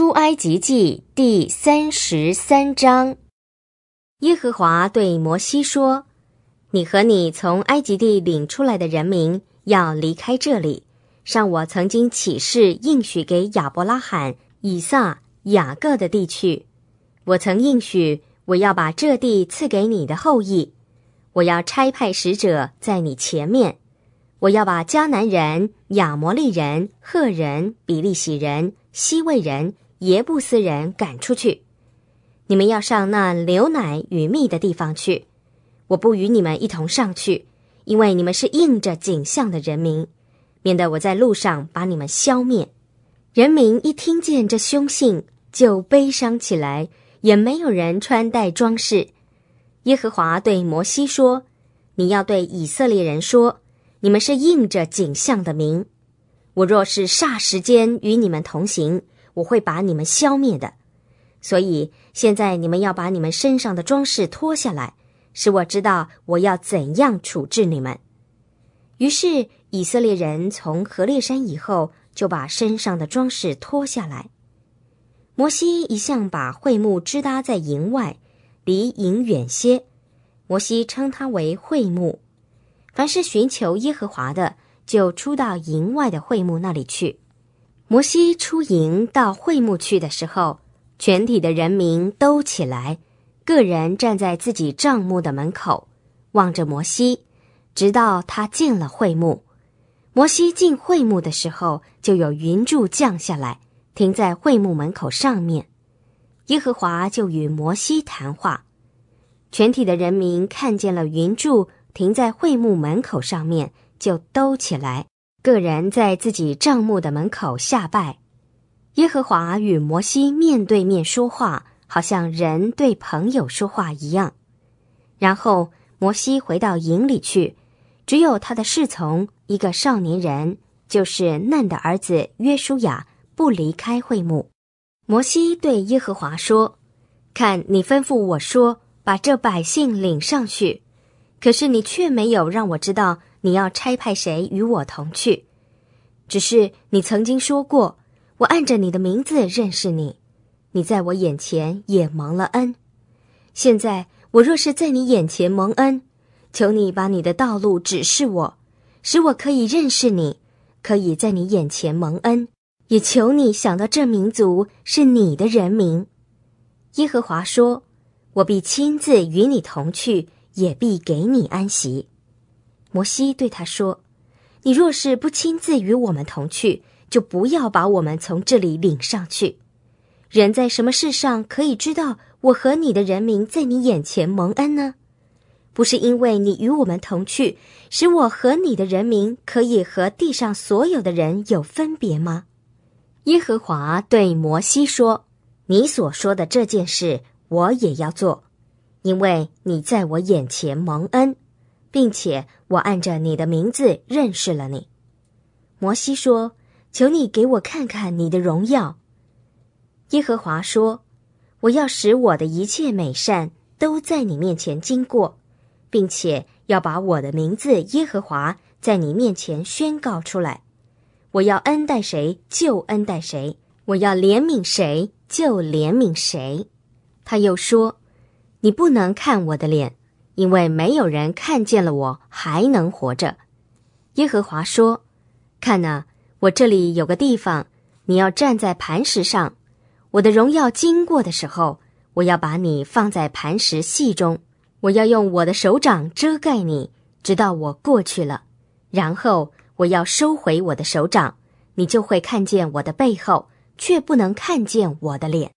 出埃及记第三十三章，耶和华对摩西说：“你和你从埃及地领出来的人民要离开这里，上我曾经起誓应许给亚伯拉罕、以撒、雅各的地去。我曾应许我要把这地赐给你的后裔。我要差派使者在你前面，我要把迦南人、亚摩利人、赫人、比利洗人、西魏人。”也不思人赶出去，你们要上那流奶与蜜的地方去。我不与你们一同上去，因为你们是应着景象的人民，免得我在路上把你们消灭。人民一听见这凶信，就悲伤起来，也没有人穿戴装饰。耶和华对摩西说：“你要对以色列人说，你们是应着景象的民。我若是霎时间与你们同行。”我会把你们消灭的，所以现在你们要把你们身上的装饰脱下来，使我知道我要怎样处置你们。于是以色列人从何烈山以后，就把身上的装饰脱下来。摩西一向把会幕支搭在营外，离营远些。摩西称它为会幕。凡是寻求耶和华的，就出到营外的会幕那里去。摩西出营到会幕去的时候，全体的人民都起来，个人站在自己帐幕的门口，望着摩西，直到他进了会幕。摩西进会幕的时候，就有云柱降下来，停在会幕门口上面。耶和华就与摩西谈话。全体的人民看见了云柱停在会幕门口上面，就都起来。个人在自己帐幕的门口下拜，耶和华与摩西面对面说话，好像人对朋友说话一样。然后摩西回到营里去，只有他的侍从一个少年人，就是嫩的儿子约书亚，不离开会幕。摩西对耶和华说：“看你吩咐我说把这百姓领上去，可是你却没有让我知道。”你要差派谁与我同去？只是你曾经说过，我按着你的名字认识你，你在我眼前也蒙了恩。现在我若是在你眼前蒙恩，求你把你的道路指示我，使我可以认识你，可以在你眼前蒙恩。也求你想到这民族是你的人民。耶和华说：“我必亲自与你同去，也必给你安息。”摩西对他说：“你若是不亲自与我们同去，就不要把我们从这里领上去。人在什么事上可以知道我和你的人民在你眼前蒙恩呢？不是因为你与我们同去，使我和你的人民可以和地上所有的人有分别吗？”耶和华对摩西说：“你所说的这件事，我也要做，因为你在我眼前蒙恩。”并且我按着你的名字认识了你，摩西说：“求你给我看看你的荣耀。”耶和华说：“我要使我的一切美善都在你面前经过，并且要把我的名字耶和华在你面前宣告出来。我要恩待谁就恩待谁，我要怜悯谁就怜悯谁。”他又说：“你不能看我的脸。”因为没有人看见了我还能活着，耶和华说：“看呐，我这里有个地方，你要站在磐石上。我的荣耀经过的时候，我要把你放在磐石隙中，我要用我的手掌遮盖你，直到我过去了。然后我要收回我的手掌，你就会看见我的背后，却不能看见我的脸。”